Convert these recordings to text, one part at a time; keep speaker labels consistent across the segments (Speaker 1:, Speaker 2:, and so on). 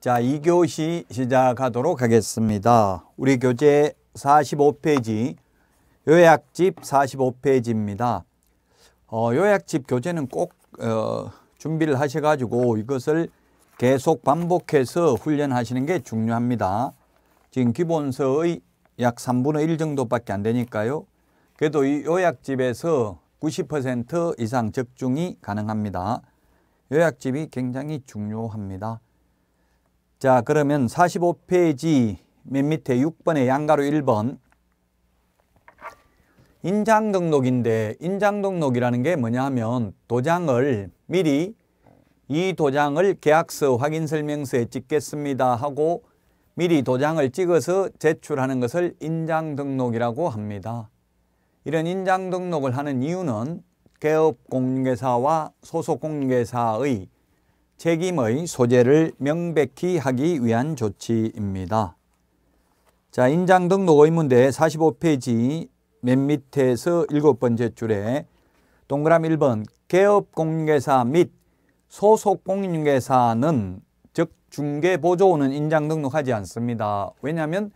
Speaker 1: 자, 2교시 시작하도록 하겠습니다. 우리 교재 45페이지, 요약집 45페이지입니다. 어, 요약집 교재는 꼭 어, 준비를 하셔가지고 이것을 계속 반복해서 훈련하시는 게 중요합니다. 지금 기본서의 약 3분의 1 정도밖에 안 되니까요. 그래도 이 요약집에서 90% 이상 적중이 가능합니다. 요약집이 굉장히 중요합니다. 자 그러면 45페이지 맨 밑에 6번에 양가로 1번 인장 등록인데 인장 등록이라는 게 뭐냐 하면 도장을 미리 이 도장을 계약서 확인 설명서에 찍겠습니다 하고 미리 도장을 찍어서 제출하는 것을 인장 등록이라고 합니다. 이런 인장 등록을 하는 이유는 개업 공개사와 소속 공개사의 책임의 소재를 명백히 하기 위한 조치입니다. 자, 인장 등록 의문대 45페이지 맨 밑에서 일곱 번째 줄에 동그라미 1번 개업 공개사 및 소속 공인중사는즉 중개 보조원은 인장 등록하지 않습니다. 왜냐하면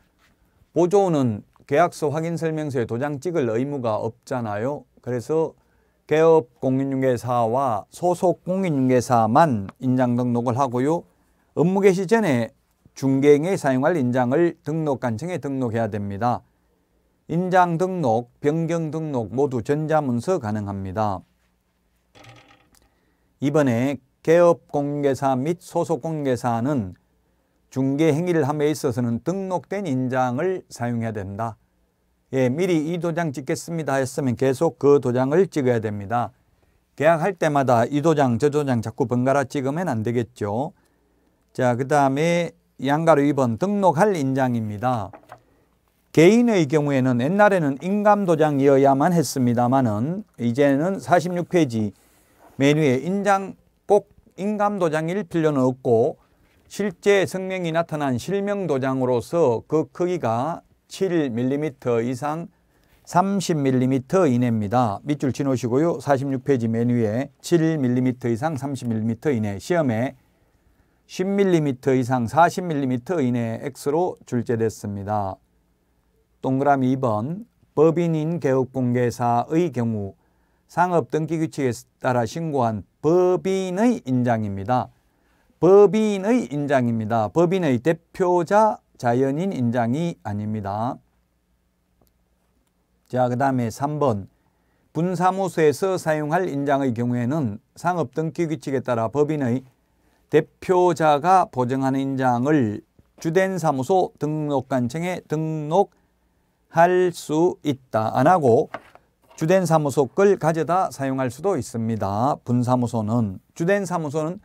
Speaker 1: 보조원은 계약서 확인 설명서에 도장 찍을 의무가 없잖아요. 그래서 개업 공인중개사와 소속 공인중개사만 인장 등록을 하고요. 업무 개시 전에 중개행에 사용할 인장을 등록관청에 등록해야 됩니다. 인장 등록, 변경 등록 모두 전자문서 가능합니다. 이번에 개업 공개사 및 소속 공개사는 중개 행위를 함에 있어서는 등록된 인장을 사용해야 된다. 예, 미리 이 도장 찍겠습니다 했으면 계속 그 도장을 찍어야 됩니다. 계약할 때마다 이 도장 저 도장 자꾸 번갈아 찍으면 안 되겠죠. 자, 그 다음에 양가로 2번 등록할 인장입니다. 개인의 경우에는 옛날에는 인감도장이어야만 했습니다만은 이제는 46페이지 메뉴에 인장 꼭 인감도장일 필요는 없고 실제 성명이 나타난 실명도장으로서 그 크기가 7mm 이상 30mm 이내입니다. 밑줄 지놓으시고요. 46페이지 맨 위에 7mm 이상 30mm 이내 시험에 10mm 이상 40mm 이내 X로 출제됐습니다. 동그라미 2번 법인인 개업공개사의 경우 상업 등기 규칙에 따라 신고한 법인의 인장입니다. 법인의 인장입니다. 법인의 대표자 자연인 인장이 아닙니다. 자, 그 다음에 3번 분사무소에서 사용할 인장의 경우에는 상업 등기 규칙에 따라 법인의 대표자가 보증하는 인장을 주된 사무소 등록관청에 등록할 수 있다. 안 하고 주된 사무소 걸 가져다 사용할 수도 있습니다. 분사무소는 주된 사무소는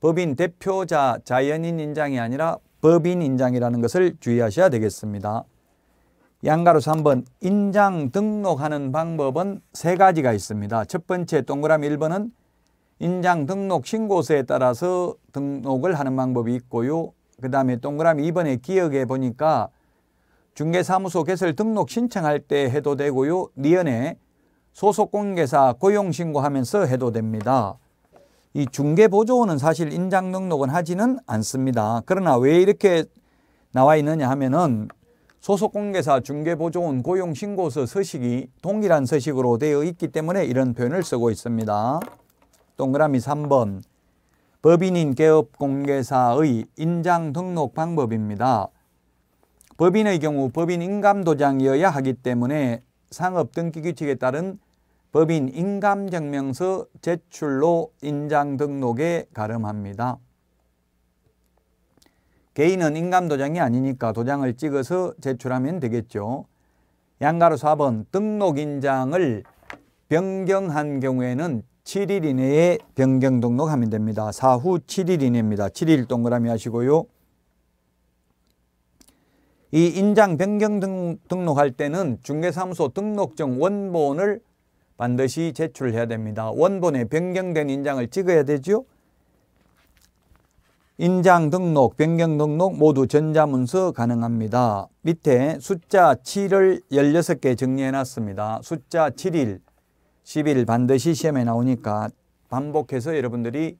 Speaker 1: 법인 대표자 자연인 인장이 아니라 법인 인장이라는 것을 주의하셔야 되겠습니다. 양가로 3번 인장 등록하는 방법은 세 가지가 있습니다. 첫 번째 동그라미 1번은 인장 등록 신고서에 따라서 등록을 하는 방법이 있고요. 그 다음에 동그라미 2번에 기억해 보니까 중개사무소 개설 등록 신청할 때 해도 되고요. 니은에 소속공개사 고용신고하면서 해도 됩니다. 이 중개보조원은 사실 인장 등록은 하지는 않습니다. 그러나 왜 이렇게 나와 있느냐 하면은 소속공개사 중개보조원 고용신고서 서식이 동일한 서식으로 되어 있기 때문에 이런 표현을 쓰고 있습니다. 동그라미 3번 법인인 개업공개사의 인장 등록 방법입니다. 법인의 경우 법인 인감도장이어야 하기 때문에 상업 등기 규칙에 따른 법인 인감증명서 제출로 인장 등록에 가름합니다. 개인은 인감도장이 아니니까 도장을 찍어서 제출하면 되겠죠. 양가로 4번 등록인장을 변경한 경우에는 7일 이내에 변경 등록하면 됩니다. 사후 7일 이내입니다. 7일 동그라미 하시고요. 이 인장 변경 등록할 때는 중개사무소 등록증 원본을 반드시 제출해야 됩니다. 원본에 변경된 인장을 찍어야 되죠. 인장 등록, 변경 등록 모두 전자문서 가능합니다. 밑에 숫자 7을 16개 정리해놨습니다. 숫자 7일, 10일 반드시 시험에 나오니까 반복해서 여러분들이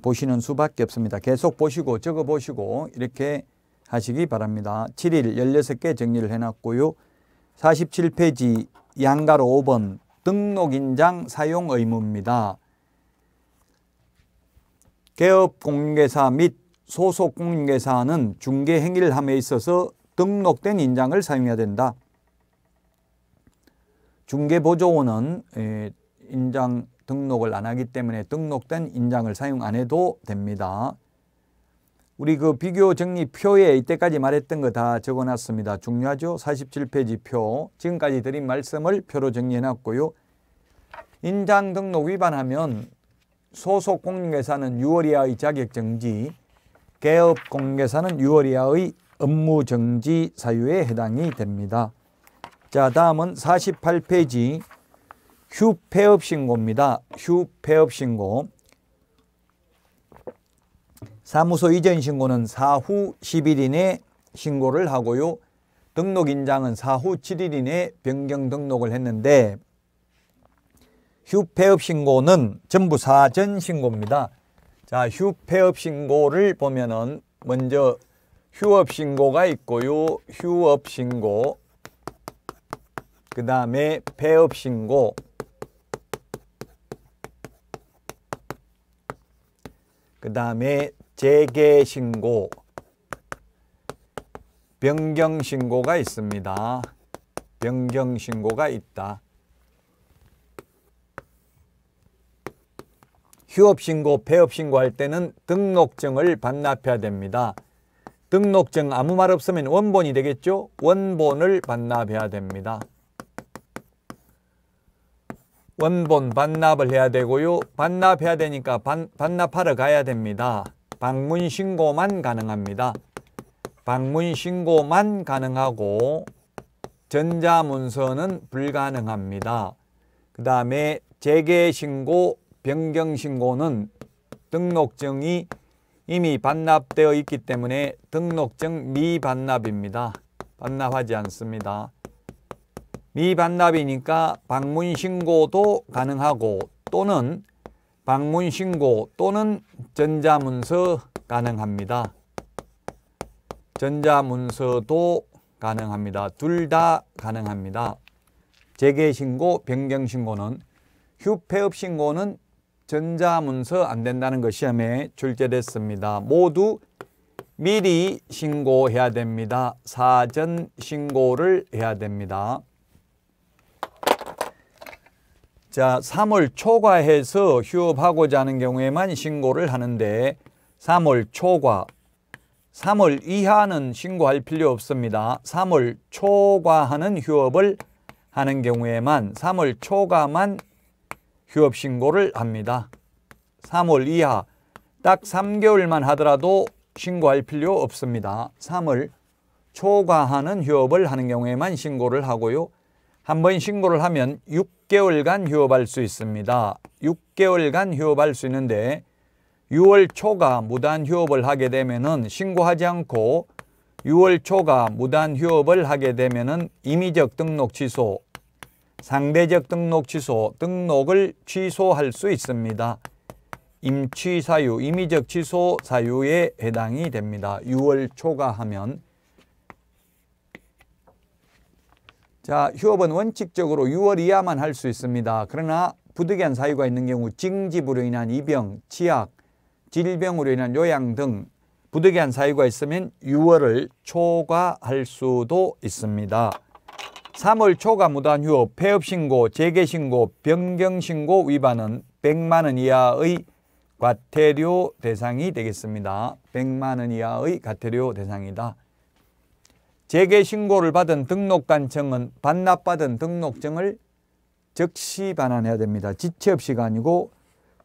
Speaker 1: 보시는 수밖에 없습니다. 계속 보시고 적어보시고 이렇게 하시기 바랍니다. 7일 16개 정리를 해놨고요. 47페이지 양가로 5번 등록인장 사용 의무입니다. 개업공인계사 및 소속공인계사는 중개행위를 함에 있어서 등록된 인장을 사용해야 된다. 중개보조원은 인장 등록을 안 하기 때문에 등록된 인장을 사용 안 해도 됩니다. 우리 그 비교 정리 표에 이때까지 말했던 거 다 적어놨습니다. 중요하죠? 47페이지 표. 지금까지 드린 말씀을 표로 정리해놨고요. 인장 등록 위반하면 소속 공인회사는 6월 이하의 자격 정지, 개업 공인회사는 6월 이하의 업무 정지 사유에 해당이 됩니다. 자, 다음은 48페이지 휴폐업 신고입니다. 휴폐업 신고. 사무소 이전 신고는 사후 10일 이내 신고를 하고요. 등록 인장은 사후 7일 이내 변경 등록을 했는데 휴폐업 신고는 전부 사전 신고입니다. 자, 휴폐업 신고를 보면은 먼저 휴업 신고가 있고요. 휴업 신고. 그 다음에 폐업 신고. 그 다음에 재개 신고, 변경 신고가 있습니다. 변경 신고가 있다. 휴업 신고, 폐업 신고할 때는 등록증을 반납해야 됩니다. 등록증 아무 말 없으면 원본이 되겠죠? 원본을 반납해야 됩니다. 원본 반납을 해야 되고요. 반납해야 되니까 반, 반납하러 가야 됩니다. 방문 신고만 가능합니다. 방문 신고만 가능하고 전자문서는 불가능합니다. 그 다음에 재개신고, 변경신고는 등록증이 이미 반납되어 있기 때문에 등록증 미반납입니다. 반납하지 않습니다. 미반납이니까 방문신고도 가능하고 또는 방문 신고 또는 전자문서 가능합니다. 전자문서도 가능합니다. 둘 다 가능합니다. 재개신고, 변경신고는 휴폐업신고는 전자문서 안 된다는 것 시험에 출제됐습니다. 모두 미리 신고해야 됩니다. 사전 신고를 해야 됩니다. 자, 3월 초과해서 휴업하고자 하는 경우에만 신고를 하는데 3월 초과, 3월 이하는 신고할 필요 없습니다. 3월 초과하는 휴업을 하는 경우에만 3월 초과만 휴업 신고를 합니다. 3월 이하 딱 3개월만 하더라도 신고할 필요 없습니다. 3월 초과하는 휴업을 하는 경우에만 신고를 하고요. 한번 신고를 하면 6개월간 휴업할 수 있습니다. 6개월간 휴업할 수 있는데 6월 초가 무단 휴업을 하게 되면 신고하지 않고 6월 초가 무단 휴업을 하게 되면 임의적 등록 취소, 상대적 등록 취소, 등록을 취소할 수 있습니다. 임취 사유, 임의적 취소 사유에 해당이 됩니다. 6월 초가 하면 자, 휴업은 원칙적으로 6월 이하만 할 수 있습니다. 그러나 부득이한 사유가 있는 경우 징집으로 인한 이병, 치약, 질병으로 인한 요양 등 부득이한 사유가 있으면 6월을 초과할 수도 있습니다. 3월 초과 무단 휴업, 폐업 신고, 재개 신고, 변경 신고 위반은 100만 원 이하의 과태료 대상이 되겠습니다. 100만 원 이하의 과태료 대상이다. 재개 신고를 받은 등록관청은 반납받은 등록증을 즉시 반환해야 됩니다. 지체 없이가 아니고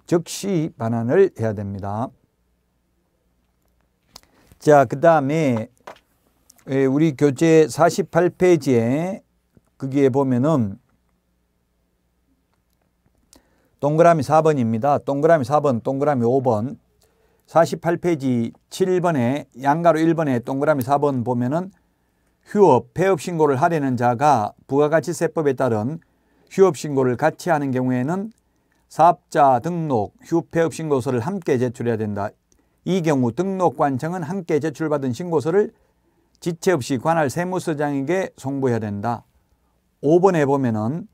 Speaker 1: 즉시 반환을 해야 됩니다. 자, 그 다음에 예, 우리 교재 48페이지에 거기에 보면은 동그라미 4번입니다. 동그라미 4번, 동그라미 5번 48페이지 7번에 양가로 1번에 동그라미 4번 보면은 휴업, 폐업 신고를 하려는 자가 부가가치세법에 따른 휴업 신고를 같이 하는 경우에는 사업자 등록, 휴폐업 신고서를 함께 제출해야 된다. 이 경우 등록관청은 함께 제출받은 신고서를 지체 없이 관할 세무서장에게 송부해야 된다. 5번에 보면은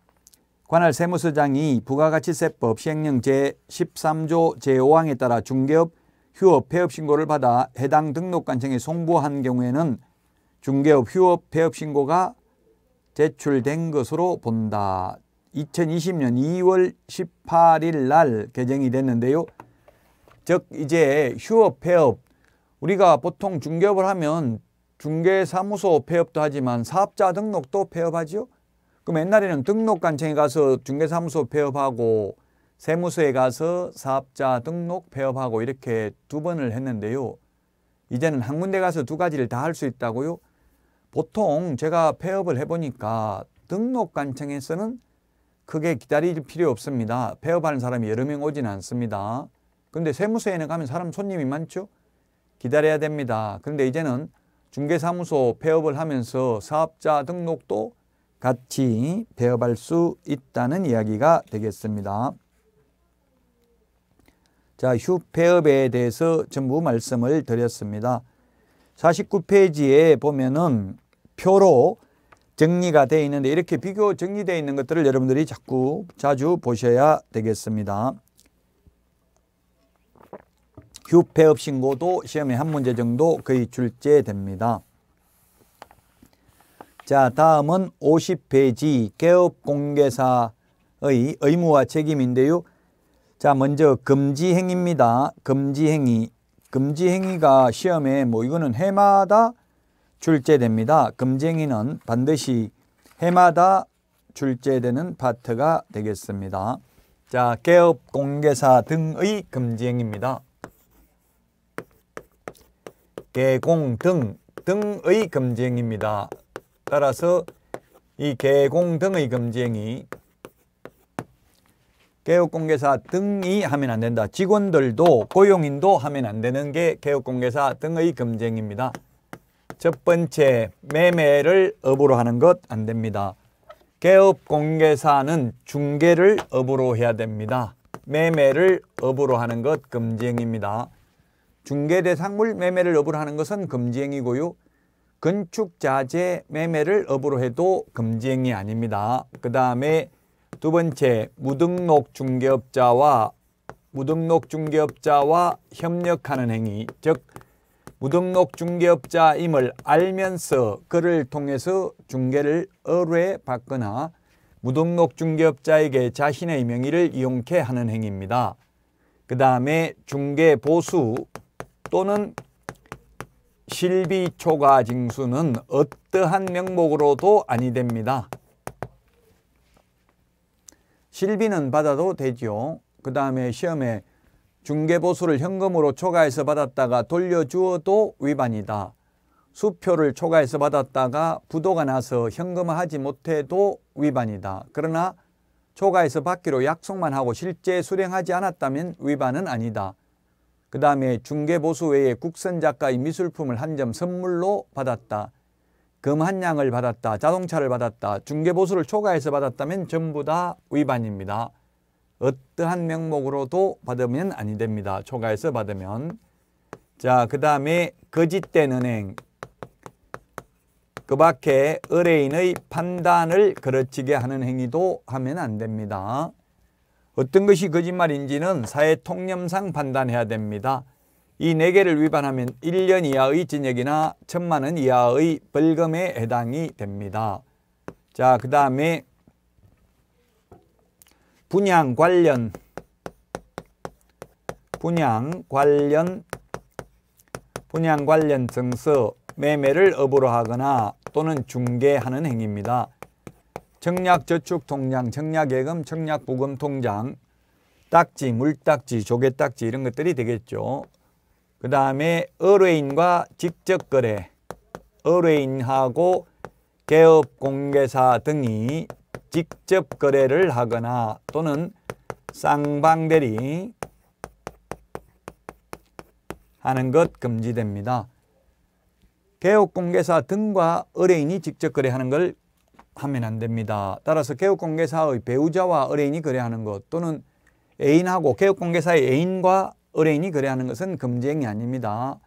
Speaker 1: 관할 세무서장이 부가가치세법 시행령 제13조 제5항에 따라 중개업, 휴업, 폐업 신고를 받아 해당 등록관청에 송부한 경우에는 중개업 휴업 폐업 신고가 제출된 것으로 본다. 2020년 2월 18일 날 개정이 됐는데요. 즉 이제 휴업 폐업 우리가 보통 중개업을 하면 중개사무소 폐업도 하지만 사업자 등록도 폐업하지요. 그럼 옛날에는 등록관청에 가서 중개사무소 폐업하고 세무서에 가서 사업자 등록 폐업하고 이렇게 두 번을 했는데요. 이제는 한 군데 가서 두 가지를 다 할 수 있다고요. 보통 제가 폐업을 해보니까 등록 관청에서는 크게 기다릴 필요 없습니다. 폐업하는 사람이 여러 명 오진 않습니다. 그런데 세무서에는 가면 사람 손님이 많죠? 기다려야 됩니다. 그런데 이제는 중개사무소 폐업을 하면서 사업자 등록도 같이 폐업할 수 있다는 이야기가 되겠습니다. 자, 휴폐업에 대해서 전부 말씀을 드렸습니다. 49페이지에 보면은 표로 정리가 되어 있는데 이렇게 비교 정리되어 있는 것들을 여러분들이 자꾸 자주 보셔야 되겠습니다. 휴폐업 신고도 시험에 한 문제 정도 거의 출제됩니다. 자 다음은 50페이지 개업 공개사의 의무와 책임인데요. 자 먼저 금지 행위입니다. 금지 행위. 금지 행위가 시험에 뭐 이거는 해마다 출제됩니다. 금쟁이는 반드시 해마다 출제되는 파트가 되겠습니다. 자, 개업 공개사 등의 금쟁입니다. 개공 등 등의 금쟁입니다. 따라서 이 개공 등의 금쟁이 개업공개사 등이 하면 안 된다. 직원들도 고용인도 하면 안 되는 게 개업공개사 등의 금쟁입니다. 첫 번째, 매매를 업으로 하는 것 안 됩니다. 개업 공개사는 중개를 업으로 해야 됩니다. 매매를 업으로 하는 것 금지행입니다. 중개 대상물 매매를 업으로 하는 것은 금지행이고요. 건축 자재 매매를 업으로 해도 금지행이 아닙니다. 그 다음에 두 번째 무등록 중개업자와 무등록 중개업자와 협력하는 행위 즉 무등록 중개업자임을 알면서 그를 통해서 중개를 의뢰받거나 무등록 중개업자에게 자신의 명의를 이용케 하는 행위입니다. 그 다음에 중개보수 또는 실비초과 징수는 어떠한 명목으로도 아니됩니다. 실비는 받아도 되지그 다음에 시험에 중개보수를 현금으로 초과해서 받았다가 돌려주어도 위반이다. 수표를 초과해서 받았다가 부도가 나서 현금화하지 못해도 위반이다. 그러나 초과해서 받기로 약속만 하고 실제 수령하지 않았다면 위반은 아니다. 그 다음에 중개보수 외에 국선 작가의 미술품을 한 점 선물로 받았다. 금 한 양을 받았다. 자동차를 받았다. 중개보수를 초과해서 받았다면 전부 다 위반입니다. 어떠한 명목으로도 받으면 아니 됩니다. 초과해서 받으면. 자, 그 다음에 거짓된 은행. 그 밖에 의뢰인의 판단을 그르치게 하는 행위도 하면 안 됩니다. 어떤 것이 거짓말인지는 사회 통념상 판단해야 됩니다. 이 네 개를 위반하면 1년 이하의 징역이나 천만 원 이하의 벌금에 해당이 됩니다. 자, 그 다음에 분양 관련 분양 관련 분양 관련 증서 매매를 업으로 하거나 또는 중개하는 행위입니다. 청약저축통장, 청약예금, 청약보금통장, 딱지, 물딱지, 조개딱지 이런 것들이 되겠죠. 그 다음에 의뢰인과 직접거래, 의뢰인하고 개업공개사 등이 직접 거래를 하거나 또는 쌍방대리 하는 것 금지됩니다. 개업공개사 등과 의뢰인이 직접 거래하는 걸 하면 안 됩니다. 따라서 개업공개사의 배우자와 의뢰인이 거래하는 것 또는 애인하고 개업공개사의 애인과 의뢰인이 거래하는 것은 금지행위 아닙니다.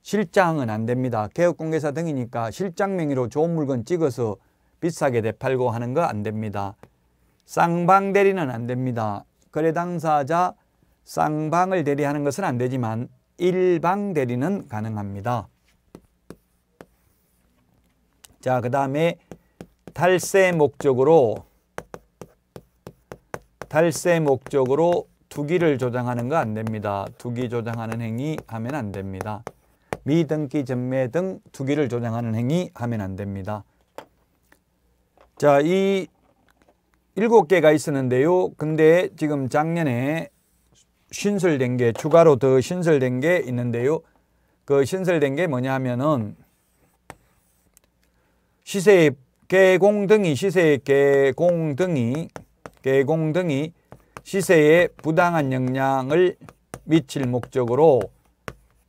Speaker 1: 실장은 안 됩니다. 개업공개사 등이니까 실장 명의로 좋은 물건 찍어서 비싸게 되팔고 하는 거 안 됩니다. 쌍방 대리는 안 됩니다. 거래 당사자 쌍방을 대리하는 것은 안 되지만 일방 대리는 가능합니다. 자, 그 다음에 탈세 목적으로 탈세 목적으로 투기를 조장하는 거 안 됩니다. 투기 조장하는 행위 하면 안 됩니다. 미등기 전매 등 투기를 조장하는 행위 하면 안 됩니다. 자, 이 일곱 개가 있었는데요. 근데 지금 작년에 신설된 게 추가로 더 신설된 게 있는데요. 그 신설된 게 뭐냐 하면은 시세 개공등이 시세의 개공등이 개공등이 시세에 부당한 영향을 미칠 목적으로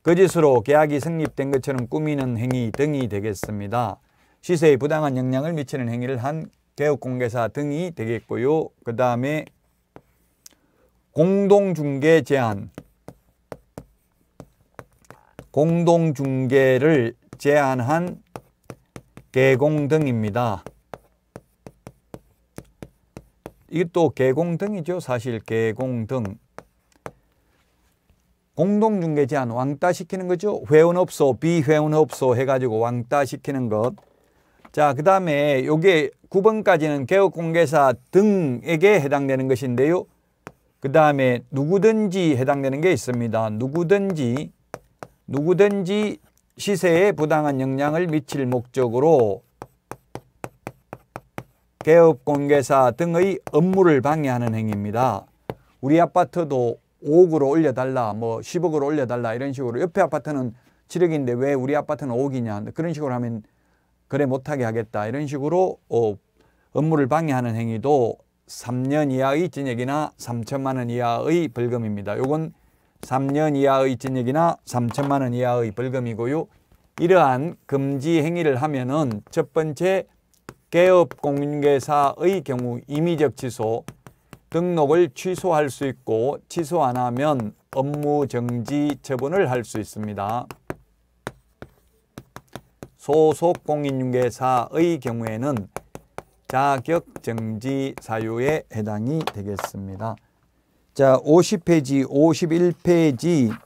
Speaker 1: 거짓으로 계약이 성립된 것처럼 꾸미는 행위 등이 되겠습니다. 시세에 부당한 영향을 미치는 행위를 한 개업공개사 등이 되겠고요. 그 다음에 공동중개 제한 공동중개를 제한한 개공 등입니다. 이게 또 개공 등이죠. 사실 개공 등. 공동중개 제한 왕따시키는 거죠. 회원업소, 비회원업소 해가지고 왕따시키는 것. 자, 그 다음에 요게 9번까지는 개업공개사 등에게 해당되는 것인데요. 그 다음에 누구든지 해당되는 게 있습니다. 누구든지, 누구든지 시세에 부당한 영향을 미칠 목적으로 개업공개사 등의 업무를 방해하는 행위입니다. 우리 아파트도 5억으로 올려달라, 뭐 10억으로 올려달라 이런 식으로 옆에 아파트는 7억인데 왜 우리 아파트는 5억이냐 그런 식으로 하면 거래 못하게 하겠다 이런 식으로 어, 업무를 방해하는 행위도 3년 이하의 징역이나 3천만 원 이하의 벌금입니다. 이건 3년 이하의 징역이나 3천만 원 이하의 벌금이고요. 이러한 금지 행위를 하면은 첫 번째 개업 공인계사의 경우 임의적 취소 등록을 취소할 수 있고 취소 안 하면 업무 정지 처분을 할 수 있습니다. 소속 공인중개사의 경우에는 자격정지 사유에 해당이 되겠습니다. 자, 50페이지, 51페이지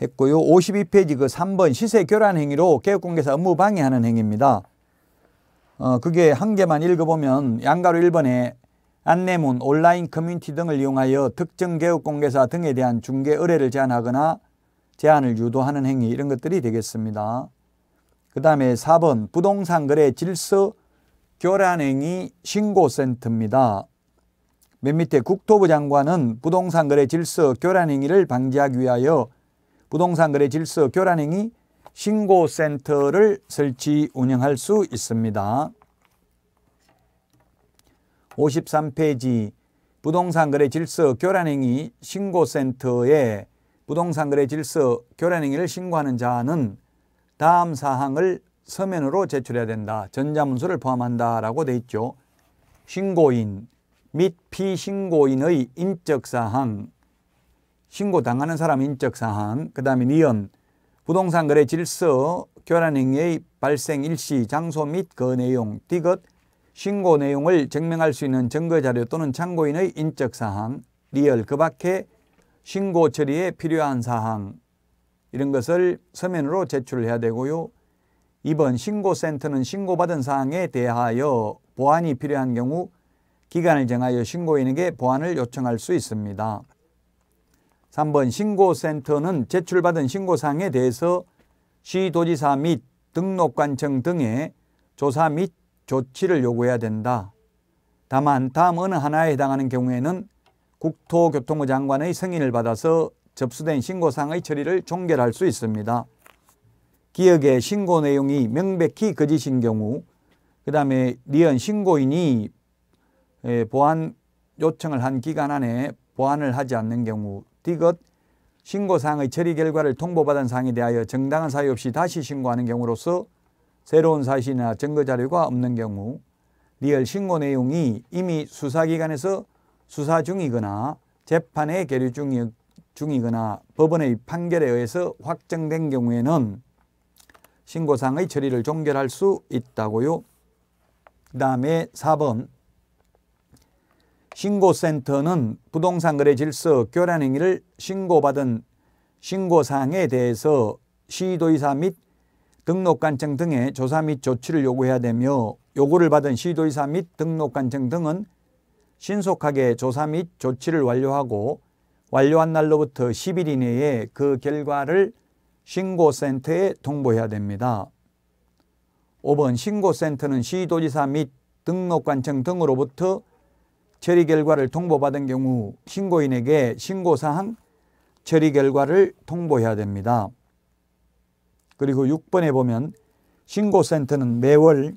Speaker 1: 했고요. 52페이지 그 3번 시세 교란 행위로 개업공개사 업무 방해하는 행위입니다. 어, 그게 한 개만 읽어보면 양가로 1번에 안내문, 온라인 커뮤니티 등을 이용하여 특정 개업공개사 등에 대한 중개 의뢰를 제한하거나 제한을 유도하는 행위 이런 것들이 되겠습니다. 그 다음에 4번 부동산 거래 질서 교란행위 신고센터입니다. 맨 밑에 국토부 장관은 부동산 거래 질서 교란행위를 방지하기 위하여 부동산 거래 질서 교란행위 신고센터를 설치 운영할 수 있습니다. 53페이지 부동산 거래 질서 교란행위 신고센터에 부동산 거래 질서 교란 행위를 신고하는 자는 다음 사항을 서면으로 제출해야 된다. 전자문서를 포함한다라고 돼 있죠. 신고인 및 피신고인의 인적사항, 신고당하는 사람 인적사항, 그 다음에 니은, 부동산 거래 질서, 교란행위의 발생 일시, 장소 및 그 내용, 디귿, 신고 내용을 증명할 수 있는 증거자료 또는 참고인의 인적사항, 리얼, 그 밖에 신고 처리에 필요한 사항 이런 것을 서면으로 제출해야 되고요. 2번 신고센터는 신고받은 사항에 대하여 보완이 필요한 경우 기간을 정하여 신고인에게 보완을 요청할 수 있습니다. 3번 신고센터는 제출받은 신고사항에 대해서 시도지사 및 등록관청 등의 조사 및 조치를 요구해야 된다. 다만 다음 어느 하나에 해당하는 경우에는 국토교통부 장관의 승인을 받아서 접수된 신고사항의 처리를 종결할 수 있습니다. 기억의 신고 내용이 명백히 거짓인 경우 그 다음에 리언 신고인이 보안 요청을 한 기간 안에 보안을 하지 않는 경우 디귿 신고사항의 처리 결과를 통보받은 사항에 대하여 정당한 사유 없이 다시 신고하는 경우로서 새로운 사실이나 증거자료가 없는 경우 리얼 신고 내용이 이미 수사기관에서 수사 중이거나 재판에 계류 중이거나 법원의 판결에 의해서 확정된 경우에는 신고상의 처리를 종결할 수 있다고요. 그 다음에 4번 신고센터는 부동산 거래 질서 교란 행위를 신고받은 신고사항에 대해서 시도이사 및 등록관청 등의 조사 및 조치를 요구해야 되며 요구를 받은 시도이사 및 등록관청 등은 신속하게 조사 및 조치를 완료하고 완료한 날로부터 10일 이내에 그 결과를 신고센터에 통보해야 됩니다. 5번 신고센터는 시도지사 및 등록관청 등으로부터 처리 결과를 통보받은 경우 신고인에게 신고사항 처리 결과를 통보해야 됩니다. 그리고 6번에 보면 신고센터는 매월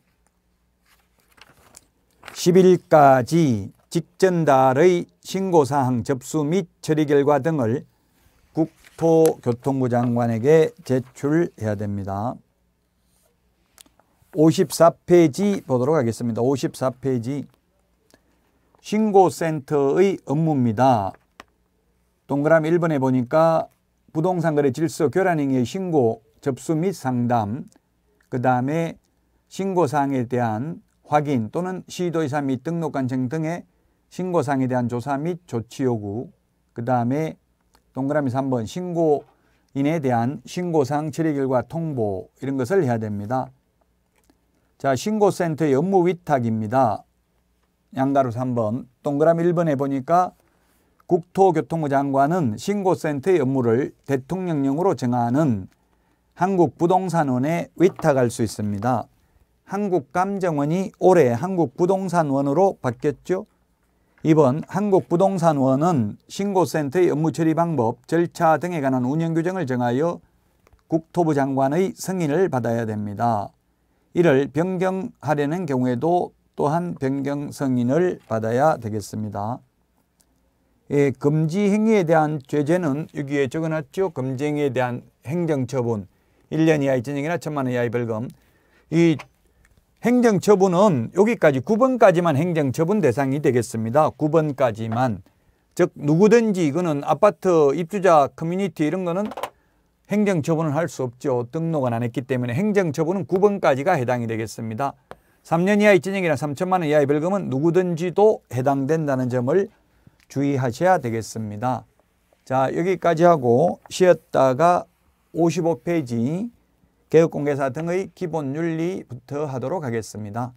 Speaker 1: 10일까지 직전달의 신고사항 접수 및 처리 결과 등을 국토교통부 장관에게 제출해야 됩니다. 54페이지 보도록 하겠습니다. 54페이지 신고센터의 업무입니다. 동그라미 1번에 보니까 부동산 거래 질서 교란행위의 신고 접수 및 상담 그 다음에 신고사항에 대한 확인 또는 시도의사 및 등록관청 등의 신고사항에 대한 조사 및 조치 요구, 그 다음에 동그라미 3번 신고인에 대한 신고사항 처리 결과 통보 이런 것을 해야 됩니다. 자, 신고센터의 업무 위탁입니다. 양가로 3번, 동그라미 1번에 보니까 국토교통부 장관은 신고센터의 업무를 대통령령으로 정하는 한국부동산원에 위탁할 수 있습니다. 한국감정원이 올해 한국부동산원으로 바뀌었죠. 이번 한국부동산원은 신고센터의 업무 처리 방법, 절차 등에 관한 운영 규정을 정하여 국토부 장관의 승인을 받아야 됩니다. 이를 변경하려는 경우에도 또한 변경 승인을 받아야 되겠습니다. 예, 금지 행위에 대한 죄제는 여기에 적어놨죠. 금지 행위에 대한 행정처분, 1년 이하의 징역이나 천만 원 이하의 벌금, 이 행정처분은 여기까지 9번까지만 행정처분 대상이 되겠습니다. 9번까지만. 즉 누구든지 이거는 아파트 입주자 커뮤니티 이런 거는 행정처분을 할 수 없죠. 등록은 안 했기 때문에 행정처분은 9번까지가 해당이 되겠습니다. 3년 이하의 징역이나 3천만 원 이하의 벌금은 누구든지도 해당된다는 점을 주의하셔야 되겠습니다. 자 여기까지 하고 쉬었다가 55페이지 개혁공개사 등의 기본 윤리부터 하도록 하겠습니다.